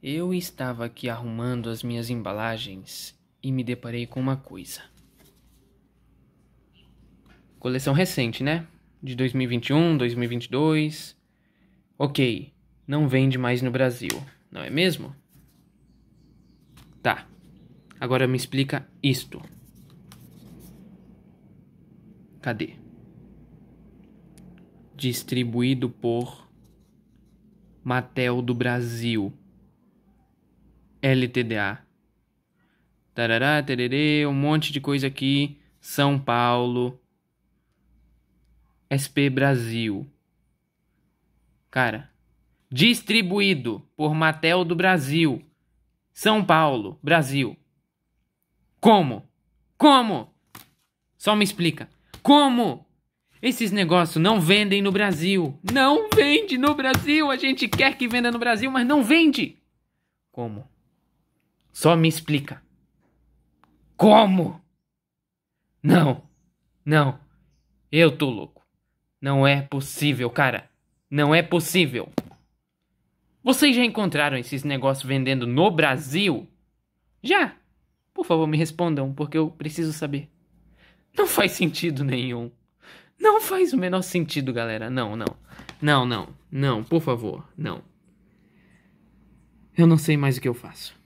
Eu estava aqui arrumando as minhas embalagens e me deparei com uma coisa. Coleção recente, né? De 2021, 2022. Ok, não vende mais no Brasil, não é mesmo? Tá, agora me explica isto. Cadê? Distribuído por Matel do Brasil. LTDA. Tarará, tererê, um monte de coisa aqui. São Paulo. SP Brasil. Cara, distribuído por Matel do Brasil. São Paulo, Brasil. Como? Como? Só me explica. Como? Esses negócios não vendem no Brasil. Não vende no Brasil. A gente quer que venda no Brasil, mas não vende. Como? Só me explica. Como? Não, não. Eu tô louco. Não é possível, cara. Não é possível. Vocês já encontraram esses negócios vendendo no Brasil? Já. Por favor, me respondam, porque eu preciso saber. Não faz sentido nenhum. Não faz o menor sentido, galera. Não, não. Não, não. Não, por favor, não. Eu não sei mais o que eu faço.